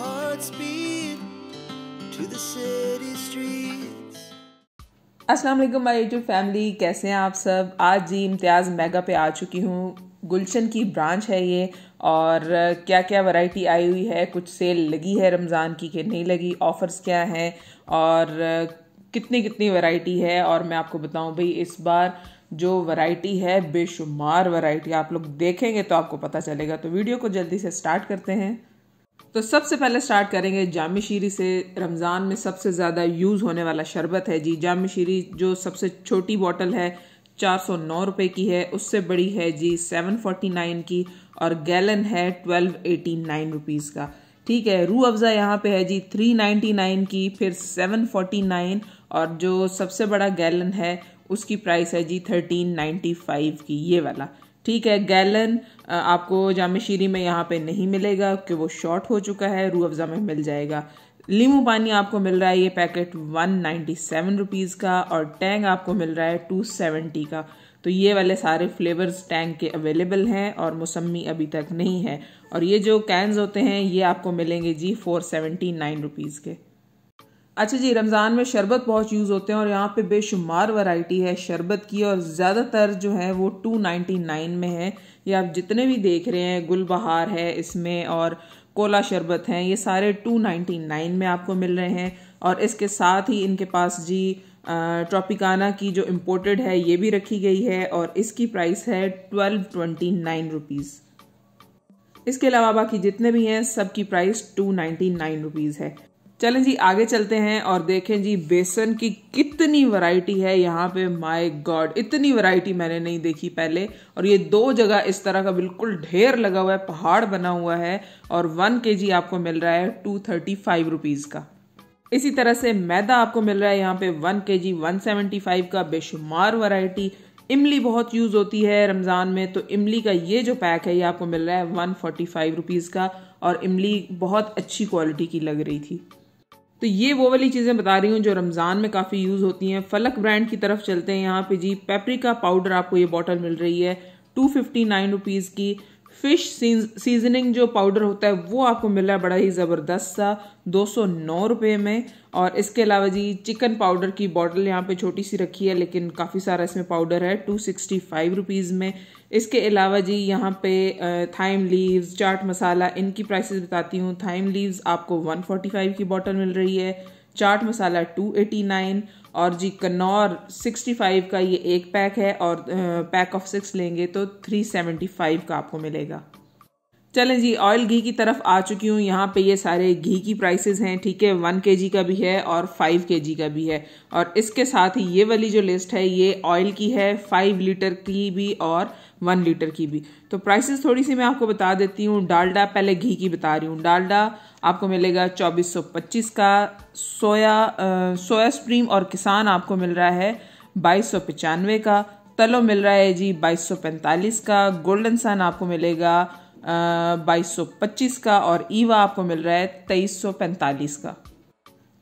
hearts beat to the city streets. अस्सलाम वालेकुम my YouTube family कैसे हैं आप सब आज जी इम्तियाज़ मेगा पे आ चुकी हूँ गुलशन की ब्रांच है ये और क्या क्या वैरायटी आई हुई है कुछ सेल लगी है रमज़ान की कि नहीं लगी ऑफ़र्स क्या हैं और कितनी कितनी वैरायटी है और मैं आपको बताऊं भाई इस बार जो वैरायटी है बेशुमार वैरायटी आप लोग देखेंगे तो आपको पता चलेगा तो वीडियो को जल्दी से स्टार्ट करते हैं तो सबसे पहले स्टार्ट करेंगे जाम शीरी से रमज़ान में सबसे ज़्यादा यूज़ होने वाला शरबत है जी जाम शीरी जो सबसे छोटी बॉटल है चार सौ नौ रुपये की है उससे बड़ी है जी सेवन फोर्टी नाइन की और गैलन है ट्वेल्व एटी नाइन रुपीज़ का ठीक है रू अफ़ज़ा यहाँ पे है जी थ्री नाइन्टी नाइन की फिर सेवन फोर्टी नाइन और जो सबसे बड़ा गैलन है उसकी प्राइस है जी थर्टीन नाइन्टी फाइव की ये वाला ठीक है गैलन आपको जाम शीरी में यहाँ पे नहीं मिलेगा कि वो शॉर्ट हो चुका है रू अफ़ज़ा में मिल जाएगा लीमू पानी आपको मिल रहा है ये packet one ninety seven rupees का और टैंग आपको मिल रहा है टू सेवेंटी का तो ये वाले सारे फ्लेवर्स टैंक के अवेलेबल हैं और मौसमी अभी तक नहीं है और ये जो कैंस होते हैं ये आपको मिलेंगे जी फोर सेवेंटी नाइन रुपीज़ के अच्छा जी रमज़ान में शरबत बहुत यूज़ होते हैं और यहाँ पे बेशुमार वैरायटी है शरबत की और ज़्यादातर जो है वो टू नाइन्टी नाइन में है ये आप जितने भी देख रहे हैं गुल बहार है इसमें और कोला शरबत हैं ये सारे टू नाइन्टी नाइन में आपको मिल रहे हैं और इसके साथ ही इनके पास जी ट्रॉपिकाना की जो इम्पोर्टेड है ये भी रखी गई है और इसकी प्राइस है ट्वेल्व ट्वेंटी नाइन रुपीज़ इसके अलावा बाकी जितने भी हैं सबकी price two ninety nine rupees है चलें जी आगे चलते हैं और देखें जी बेसन की कितनी वैरायटी है यहाँ पे माय गॉड इतनी वैरायटी मैंने नहीं देखी पहले और ये दो जगह इस तरह का बिल्कुल ढेर लगा हुआ है पहाड़ बना हुआ है और वन के जी आपको मिल रहा है टू थर्टी फाइव रुपीज़ का इसी तरह से मैदा आपको मिल रहा है यहाँ पे वन के जी वन सेवेंटी फाइव का बेशुमार वरायटी इमली बहुत यूज़ होती है रमज़ान में तो इमली का ये जो पैक है ये आपको मिल रहा है वन फोर्टी फाइव रुपीज़ का और इमली बहुत अच्छी क्वालिटी की लग रही थी तो ये वो वाली चीज़ें बता रही हूँ जो रमज़ान में काफ़ी यूज़ होती हैं फलक ब्रांड की तरफ चलते हैं यहाँ पे जी पेपरिका पाउडर आपको ये बॉटल मिल रही है टू फिफ्टी नाइन रुपीज़ की फ़िश सीजनिंग जो पाउडर होता है वो आपको मिल रहा है बड़ा ही ज़बरदस्त सा दो सौ नौ रुपये में और इसके अलावा जी चिकन पाउडर की बॉटल यहाँ पे छोटी सी रखी है लेकिन काफ़ी सारा इसमें पाउडर है टू सिक्सटी फाइव रुपीज़ में इसके अलावा जी यहाँ पे थाइम लीव्स चाट मसाला इनकी प्राइसेस बताती हूँ थाइम लीव्स आपको 145 की बॉटल मिल रही है चाट मसाला 289 और जी कन्नौर 65 का ये एक पैक है और पैक ऑफ सिक्स लेंगे तो 375 का आपको मिलेगा चलें जी ऑयल घी की तरफ आ चुकी हूँ यहाँ पे ये सारे घी की प्राइसेस हैं ठीक है वन के जी का भी है और फाइव के जी का भी है और इसके साथ ही ये वाली जो लिस्ट है ये ऑयल की है फाइव लीटर की भी और वन लीटर की भी तो प्राइसेस थोड़ी सी मैं आपको बता देती हूँ डालडा पहले घी की बता रही हूँ डालडा आपको मिलेगा चौबीस सौ पच्चीस का सोया आ, सोया स्प्रीम और किसान आपको मिल रहा है बाईस सौ पचानवे का तलो मिल रहा है जी बाईस सौ पैंतालीस का गोल्डन सन आपको मिलेगा बाईस सौ पच्चीस का और ईवा आपको मिल रहा है तेईस सौ पैंतालीस का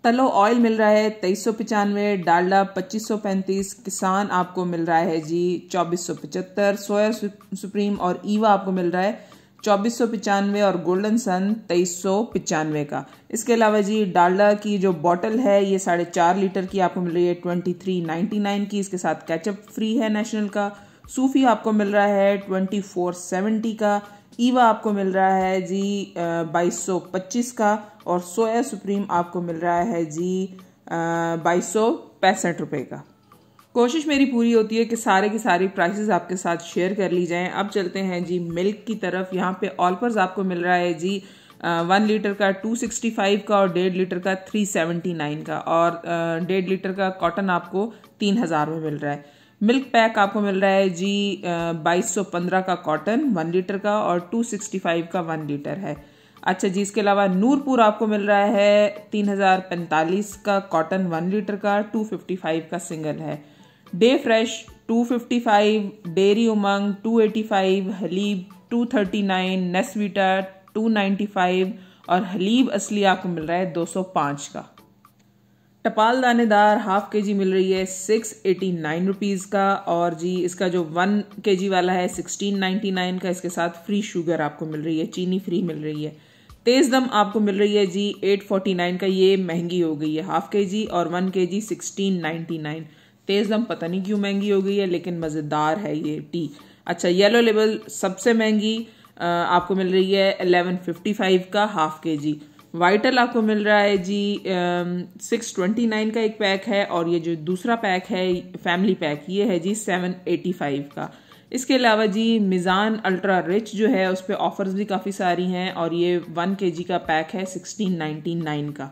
तलो ऑयल मिल रहा है तेईस सौ पचानवे डालडा पच्चीस सौ पैंतीस किसान आपको मिल रहा है जी चौबीस सौ पचहत्तर सोया सुप्रीम और ईवा आपको मिल रहा है चौबीस सौ पचानवे और गोल्डन सन तेईस सौ पचानवे का इसके अलावा जी डालडा की जो बॉटल है ये साढ़े चार लीटर की आपको मिल रही है ट्वेंटी थ्री नाइन्टी नाइन की इसके साथ कैचअप फ्री है नेशनल का सूफी आपको मिल रहा है ट्वेंटी फोर सेवेंटी का ईवा आपको मिल रहा है जी बाईस सौ पच्चीस का और सोया सुप्रीम आपको मिल रहा है जी बाईस सौ पैंसठ रुपये का कोशिश मेरी पूरी होती है कि सारे की सारी प्राइसेस आपके साथ शेयर कर ली जाएं अब चलते हैं जी मिल्क की तरफ यहाँ पे ऑलपर्स आपको मिल रहा है जी वन लीटर का टू सिक्सटी फाइव का और डेढ़ लीटर का थ्री सेवेंटी नाइन का और डेढ़ लीटर का कॉटन आपको तीन हज़ार में मिल रहा है मिल्क पैक आपको मिल रहा है जी बाईस सौ पंद्रह का कॉटन वन लीटर का और टू सिक्सटी फाइव का वन लीटर है अच्छा जी इसके अलावा नूरपुर आपको मिल रहा है तीन हज़ार पैंतालीस का कॉटन वन लीटर का टू फिफ्टी फाइव का सिंगल है Day Fresh two fifty five dairy Umang two eighty five Haleeb two thirty nine Nesvita two ninety five और हलीब असली आपको मिल रहा है दो सौ पाँच का टपाल दानेदार हाफ के जी मिल रही है सिक्स एटी नाइन रुपीज़ का और जी इसका जो वन के जी वाला है सिक्सटीन नाइन्टी नाइन का इसके साथ फ्री शुगर आपको मिल रही है चीनी फ्री मिल रही है तेज़ दम आपको मिल रही है जी एट फोर्टी नाइन का ये महंगी हो गई है हाफ के जी और वन के जी सिक्सटीन नाइन्टी नाइन तेज़ दम पता नहीं क्यों महंगी हो गई है लेकिन मज़ेदार है ये टी अच्छा येलो लेबल सबसे महंगी आपको मिल रही है एलेवन फिफ्टी फाइव का हाफ के जी वाइटल आपको मिल रहा है जी सिक्स ट्वेंटी नाइन का एक पैक है और ये जो दूसरा पैक है फैमिली पैक ये है जी सेवन एटी फाइव का इसके अलावा जी मिज़ान अल्ट्रा रिच जो है उस पर ऑफ़र्स भी काफ़ी सारी हैं और ये वन के जी का पैक है सिक्सटीन नाइन्टी नाइन का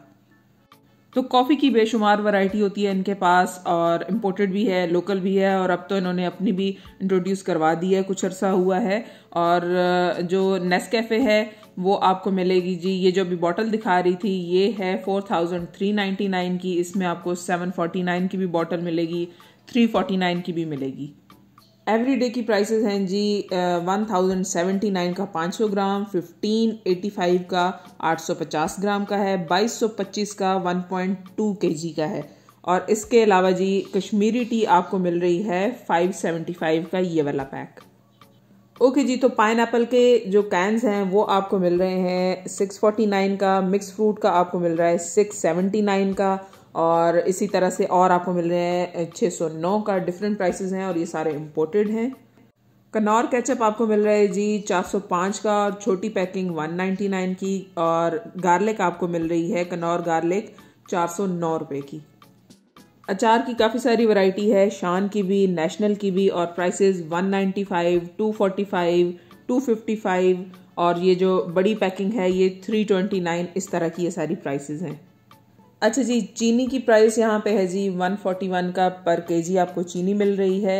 तो कॉफ़ी की बेशुमार वैरायटी होती है इनके पास और इम्पोर्टेड भी है लोकल भी है और अब तो इन्होंने अपनी भी इंट्रोड्यूस करवा दी है कुछ अर्सा हुआ है और जो नेस्कैफ़े है वो आपको मिलेगी जी ये जो अभी बॉटल दिखा रही थी ये है four thousand three ninety nine की इसमें आपको सेवन फोर्टी नाइन की भी बॉटल मिलेगी थ्री फोर्टी नाइन की भी मिलेगी एवरी डे की प्राइसेस हैं जी वन थाउजेंड सेवेंटी नाइन का पाँच सौ ग्राम फिफ्टीन एटी फाइव का आठ सौ पचास ग्राम का है बाईस सौ पच्चीस का वन पॉइंट टू के जी का है और इसके अलावा जी कश्मीरी टी आपको मिल रही है फाइव सेवेंटी फाइव का ये वाला पैक ओके जी तो पाइन के जो कैंस हैं वो आपको मिल रहे हैं सिक्स फोर्टी नाइन का मिक्स फ्रूट का आपको मिल रहा है सिक्स सेवेंटी नाइन का और इसी तरह से और आपको मिल रहे हैं छः सौ नौ का डिफरेंट प्राइसेस हैं और ये सारे इम्पोर्टेड हैं कनौर केचप आपको मिल रहा है जी 405 का और छोटी पैकिंग 199 की और गार्लिक आपको मिल रही है कनौर गार्लिक नौ रुपये की अचार की काफ़ी सारी वैरायटी है शान की भी नेशनल की भी और प्राइसेस 195, 245, 255 और ये जो बड़ी पैकिंग है ये 329 इस तरह की ये सारी प्राइसेस हैं अच्छा जी चीनी की प्राइस यहाँ पे है जी 141 का पर केजी आपको चीनी मिल रही है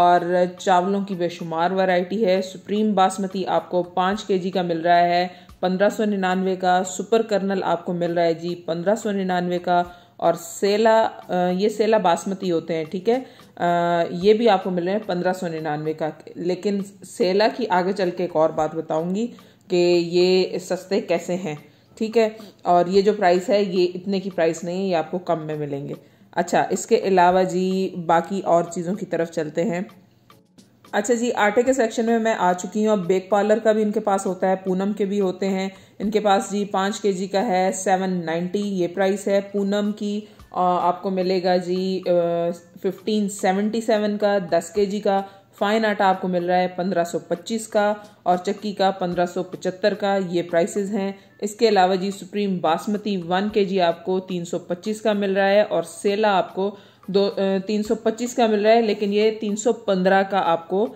और चावलों की बेशुमार वैरायटी है सुप्रीम बासमती आपको पाँच केजी का मिल रहा है पंद्रह सौ निन्यानवे का सुपर कर्नल आपको मिल रहा है जी पंद्रह सौ निन्यानवे का और सेला ये सेला बासमती होते हैं ठीक है ये भी आपको मिल रहे हैं पंद्रह सौ निन्यानवे का लेकिन सेला की आगे चल के एक और बात बताऊंगी कि ये सस्ते कैसे हैं ठीक है और ये जो प्राइस है ये इतने की प्राइस नहीं है ये आपको कम में मिलेंगे अच्छा इसके अलावा जी बाकी और चीज़ों की तरफ चलते हैं अच्छा जी आटे के सेक्शन में मैं आ चुकी हूँ अब बेक पार्लर का भी इनके पास होता है पूनम के भी होते हैं इनके पास जी पाँच के जी का है सेवन नाइन्टी ये प्राइस है पूनम की आपको मिलेगा जी फिफ्टीन सेवेंटी सेवन का दस के जी का फाइन आटा आपको मिल रहा है पंद्रह सौ पच्चीस का और चक्की का पंद्रह सौ पचहत्तर का ये प्राइसेस हैं इसके अलावा जी supreme basmati one K G आपको तीन सौ पच्चीस का मिल रहा है और सेला आपको दो तीन सौ पच्चीस का मिल रहा है लेकिन ये तीन सौ पंद्रह का आपको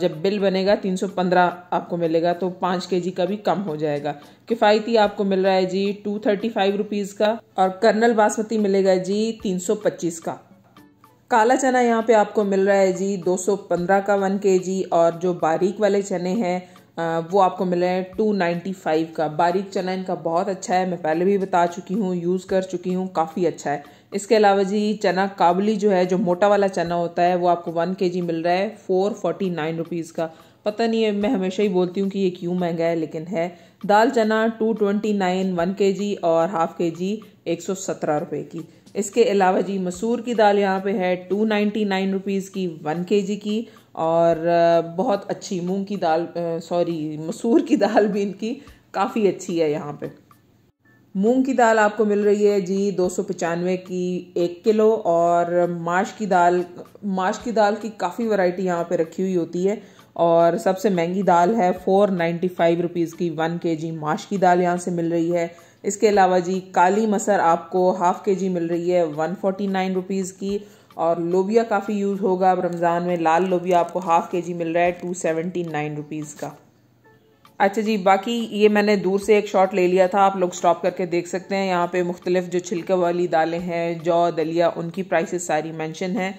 जब बिल बनेगा तीन सौ पंद्रह आपको मिलेगा तो पाँच के जी का भी कम हो जाएगा किफ़ायती आपको मिल रहा है जी टू थर्टी फाइव रुपीज़ का और कर्नल बासमती मिलेगा जी तीन सौ पच्चीस का काला चना यहाँ पे आपको मिल रहा है जी दो सौ पंद्रह का के जी और जो बारीक वाले चने हैं वो आपको मिले हैं टू नाइन्टी फाइव का बारीक चना इनका बहुत अच्छा है मैं पहले भी बता चुकी हूँ यूज़ कर चुकी हूँ काफ़ी अच्छा है इसके अलावा जी चना काबली जो है जो मोटा वाला चना होता है वो आपको वन के जी मिल रहा है फोर फोर्टी नाइन रुपीज़ का पता नहीं है मैं हमेशा ही बोलती हूँ कि ये क्यों महंगा है लेकिन है दाल चना to twenty nine one K G और हाफ़ के जी एक सौ सत्रह रुपये की इसके अलावा जी मसूर की दाल यहाँ पे है टू नाइन्टी नाइन रुपीज़ की वन के जी की और बहुत अच्छी मूंग की दाल सॉरी मसूर की दाल भी इनकी काफ़ी अच्छी है यहाँ पे मूंग की दाल आपको मिल रही है जी दो सौ पचानवे की एक किलो और माश की दाल माश की दाल की काफ़ी वैरायटी यहाँ पे रखी हुई होती है और सबसे महंगी दाल है फोर नाइन्टी फाइव रुपीज़ की वन के जी माश की दाल यहाँ से मिल रही है इसके अलावा जी काली मसर आपको हाफ के जी मिल रही है वन फोर्टी नाइन रुपीज़ की और लोबिया काफ़ी यूज़ होगा अब रमज़ान में लाल लोबिया आपको हाफ के जी मिल रहा है टू सेवेंटी नाइन रुपीज़ का अच्छा जी बाकी ये मैंने दूर से एक शॉट ले लिया था आप लोग स्टॉप करके देख सकते हैं यहाँ पे मुख्तलिफ जो छिलके वाली दालें हैं जौ दलिया उनकी प्राइसेस सारी मेंशन हैं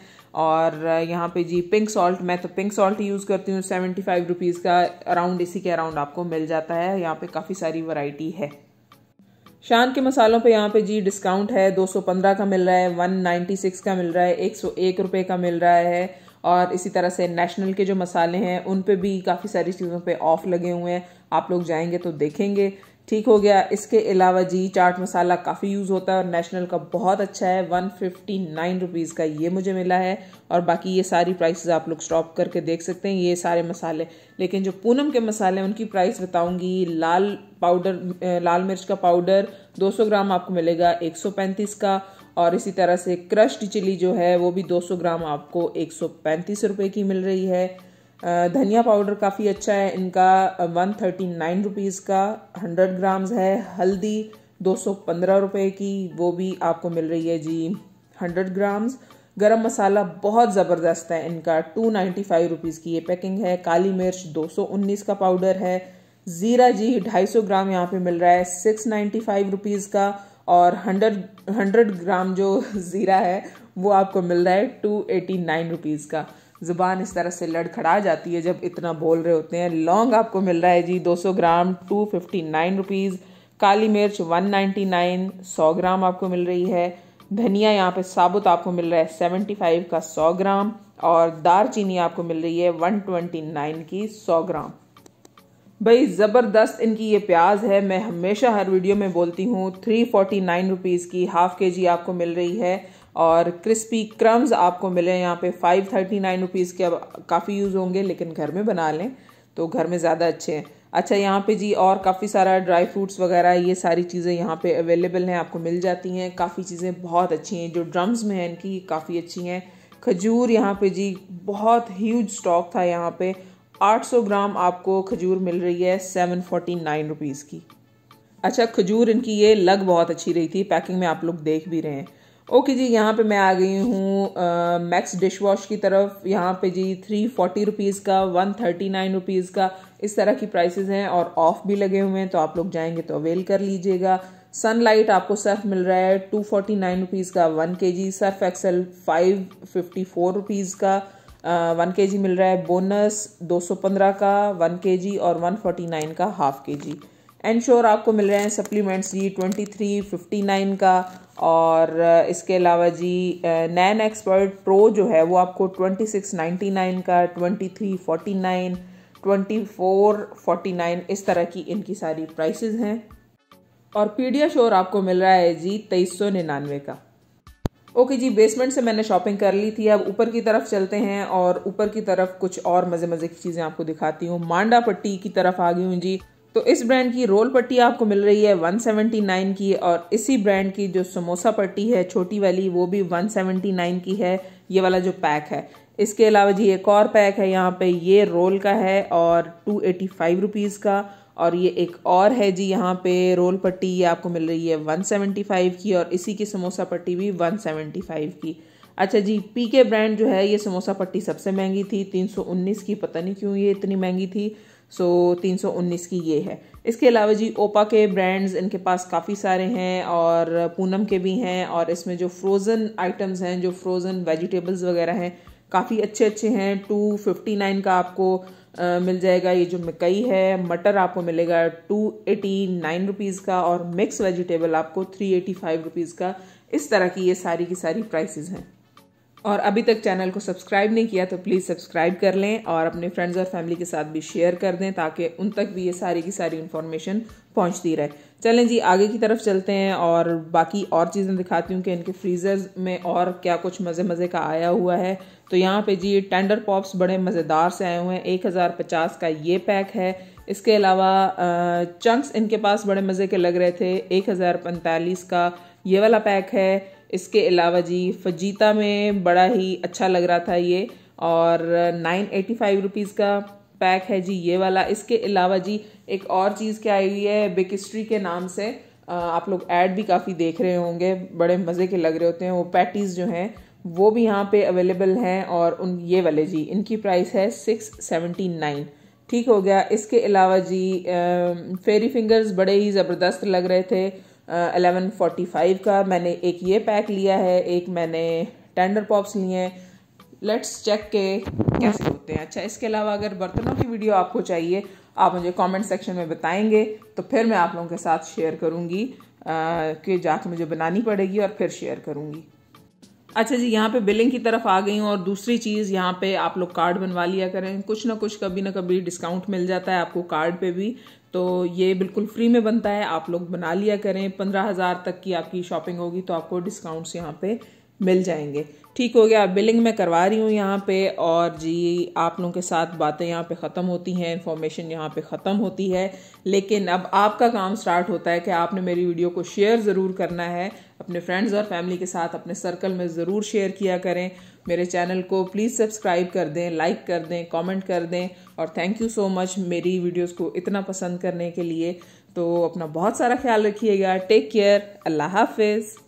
और यहाँ पे जी पिंक सॉल्ट मैं तो पिंक सॉल्ट ही यूज़ करती हूँ सेवेंटी फाइव रुपीज़ का अराउंड इसी के अराउंड आपको मिल जाता है यहाँ पर काफ़ी सारी वैरायटी है शान के मसालों पे यहाँ पे जी डिस्काउंट है 215 का मिल रहा है 196 का मिल रहा है एक सौ एक रुपये का मिल रहा है और इसी तरह से नेशनल के जो मसाले हैं उन पे भी काफ़ी सारी चीज़ों पे ऑफ लगे हुए हैं आप लोग जाएंगे तो देखेंगे ठीक हो गया इसके अलावा जी चाट मसाला काफ़ी यूज़ होता है और नेशनल का बहुत अच्छा है वन फिफ्टी नाइन रुपीज़ का ये मुझे मिला है और बाकी ये सारी प्राइसेस आप लोग स्टॉप करके देख सकते हैं ये सारे मसाले लेकिन जो पूनम के मसाले हैं उनकी प्राइस बताऊंगी लाल पाउडर लाल मिर्च का पाउडर 200 ग्राम आपको मिलेगा पैंतीस का और इसी तरह से क्रश्ड चिली जो है वो भी सौ ग्राम आपको एक सौ की मिल रही है धनिया पाउडर काफ़ी अच्छा है इनका वन थर्टी नाइन रुपीज़ का हंड्रेड ग्राम्स है हल्दी दो सौ पंद्रह रुपये की वो भी आपको मिल रही है जी हंड्रेड ग्राम्स गरम मसाला बहुत ज़बरदस्त है इनका टू नाइन्टी फाइव रुपीज़ की ये पैकिंग है काली मिर्च दो सौ उन्नीस का पाउडर है ज़ीरा जी ढाई सौ ग्राम यहाँ पे मिल रहा है सिक्स नाइन्टी फाइव रुपीज़ का और हंड्रेड हंड्रेड ग्राम जो ज़ीरा है वो आपको मिल रहा है टू एटी नाइन रुपीज़ का ज़ुबान इस तरह से लड़खड़ा जाती है जब इतना बोल रहे होते हैं लौंग आपको मिल रहा है जी 200 gram two fifty nine rupees काली मिर्च 199 100 ग्राम आपको मिल रही है धनिया यहाँ पे साबुत आपको मिल रहा है 75 का 100 ग्राम और दार चीनी आपको मिल रही है 129 की 100 ग्राम भाई ज़बरदस्त इनकी ये प्याज है मैं हमेशा हर वीडियो में बोलती हूँ थ्री फोर्टी नाइन रुपीज़ की हाफ के जी आपको मिल रही है और क्रिस्पी क्रम्स आपको मिले यहाँ पे फाइव थर्टी नाइन रुपीज़ के अब काफ़ी यूज़ होंगे लेकिन घर में बना लें तो घर में ज़्यादा अच्छे हैं अच्छा यहाँ पे जी और काफ़ी सारा ड्राई फ्रूट्स वगैरह ये सारी चीज़ें यहाँ पे अवेलेबल हैं आपको मिल जाती हैं काफ़ी चीज़ें बहुत अच्छी हैं जो ड्रम्स में हैं इनकी काफ़ी अच्छी हैं खजूर यहाँ पे जी बहुत ह्यूज स्टॉक था यहाँ पे 800 ग्राम आपको खजूर मिल रही है सेवन फोर्टी नाइन रुपीज़ की अच्छा खजूर इनकी ये लग बहुत अच्छी रही थी पैकिंग में आप लोग देख भी रहे हैं ओके जी यहाँ पे मैं आ गई हूँ मैक्स डिश वॉश की तरफ यहाँ पे जी थ्री फोर्टी रुपीज़ का वन थर्टी नाइन रुपीज़ का इस तरह की प्राइसेस हैं और ऑफ़ भी लगे हुए हैं तो आप लोग जाएंगे तो अवेल कर लीजिएगा सनलाइट आपको सर्फ मिल रहा है टू फोर्टी नाइन रुपीज़ का one K G Surf Excel five fifty four rupees का वन के जी मिल रहा है बोनस दो सौ पंद्रह का वन के जी और वन फोर्टी नाइन का half K G Ensure आपको मिल रहे हैं सप्लीमेंट्स जी ट्वेंटी थ्री फिफ्टी नाइन का और uh, इसके अलावा जी नैन एक्सपर्ट प्रो जो है वो आपको ट्वेंटी सिक्स नाइन्टी नाइन का twenty three forty nine twenty four forty nine इस तरह की इनकी सारी प्राइस हैं और पीडिया श्योर आपको मिल रहा है जी तेईस सौ निन्यानवे का ओके जी बेसमेंट से मैंने शॉपिंग कर ली थी अब ऊपर की तरफ चलते हैं और ऊपर की तरफ कुछ और मज़े मज़े की चीज़ें आपको दिखाती हूँ मांडा पट्टी की तरफ आ गई हूँ जी तो इस ब्रांड की रोल पट्टी आपको मिल रही है 179 की और इसी ब्रांड की जो समोसा पट्टी है छोटी वाली वो भी 179 की है ये वाला जो पैक है इसके अलावा जी एक और पैक है यहाँ पे ये रोल का है और टू एटी फाइव रुपीज़ का और ये एक और है जी यहाँ पे रोल पट्टी ये आपको मिल रही है 175 की और इसी की समोसा पट्टी भी 175 की अच्छा जी पी के ब्रांड जो है ये समोसा पट्टी सबसे महंगी थी 319 की पता नहीं क्यों ये इतनी महंगी थी सो सौ 319 की ये है इसके अलावा जी ओपा के ब्रांड्स इनके पास काफ़ी सारे हैं और पूनम के भी हैं और इसमें जो फ्रोज़न आइटम्स हैं जो फ्रोज़न वेजिटेबल्स वगैरह हैं काफ़ी अच्छे अच्छे हैं टू फिफ्टी नाइन का आपको आ, मिल जाएगा ये जो मकई है मटर आपको मिलेगा टू एटी नाइन रुपीज़ का और मिक्स वेजिटेबल आपको थ्री एटी फाइव रुपीज़ का इस तरह की ये सारी की सारी प्राइसेस हैं और अभी तक चैनल को सब्सक्राइब नहीं किया तो प्लीज़ सब्सक्राइब कर लें और अपने फ्रेंड्स और फैमिली के साथ भी शेयर कर दें ताकि उन तक भी ये सारी की सारी इन्फॉर्मेशन पहुंचती रहे चलें जी आगे की तरफ चलते हैं और बाकी और चीज़ें दिखाती हूँ कि इनके फ्रीज़र्स में और क्या कुछ मज़े मज़े का आया हुआ है तो यहाँ पे जी टेंडर पॉप्स बड़े मज़ेदार से आए हुए हैं एक हज़ार पचास का ये पैक है इसके अलावा चंक्स इनके पास बड़े मज़े के लग रहे थे एक हज़ार पैंतालीस का ये वाला पैक है इसके अलावा जी फजीता में बड़ा ही अच्छा लग रहा था ये और नाइन एटी फाइव रुपीज़ का पैक है जी ये वाला इसके अलावा जी एक और चीज़ क्या आई हुई है बेकिस्ट्री के नाम से आप लोग ऐड भी काफ़ी देख रहे होंगे बड़े मज़े के लग रहे होते हैं वो पैटीज़ जो हैं वो भी यहाँ पे अवेलेबल हैं और उन ये वाले जी इनकी प्राइस है सिक्स सेवेंटी नाइन ठीक हो गया इसके अलावा जी फेरी फिंगर्स बड़े ही ज़बरदस्त लग रहे थे एलेवन फोर्टी फाइव का मैंने एक ये पैक लिया है एक मैंने टेंडर पॉप्स लिए हैं लेट्स चेक के कैसे होते हैं अच्छा इसके अलावा अगर बर्तनों की वीडियो आपको चाहिए आप मुझे कमेंट सेक्शन में बताएंगे तो फिर मैं आप लोगों के साथ शेयर करूंगी कि जाके मुझे बनानी पड़ेगी और फिर शेयर करूंगी अच्छा जी यहाँ पे बिलिंग की तरफ आ गई हूँ और दूसरी चीज़ यहाँ पे आप लोग कार्ड बनवा लिया करें कुछ ना कुछ कभी ना कभी डिस्काउंट मिल जाता है आपको कार्ड पे भी तो ये बिल्कुल फ्री में बनता है आप लोग बना लिया करें पंद्रह हज़ार तक की आपकी शॉपिंग होगी तो आपको डिस्काउंट्स यहाँ पे मिल जाएंगे ठीक हो गया बिलिंग मैं करवा रही हूँ यहाँ पे और जी आप लोगों के साथ बातें यहाँ पे ख़त्म होती हैं इन्फॉर्मेशन यहाँ पे ख़त्म होती है लेकिन अब आपका काम स्टार्ट होता है कि आपने मेरी वीडियो को शेयर ज़रूर करना है अपने फ्रेंड्स और फैमिली के साथ अपने सर्कल में ज़रूर शेयर किया करें मेरे चैनल को प्लीज़ सब्सक्राइब कर दें लाइक कर दें कमेंट कर दें और थैंक यू सो मच मेरी वीडियोस को इतना पसंद करने के लिए तो अपना बहुत सारा ख्याल रखिएगा टेक केयर अल्लाह हाफिज़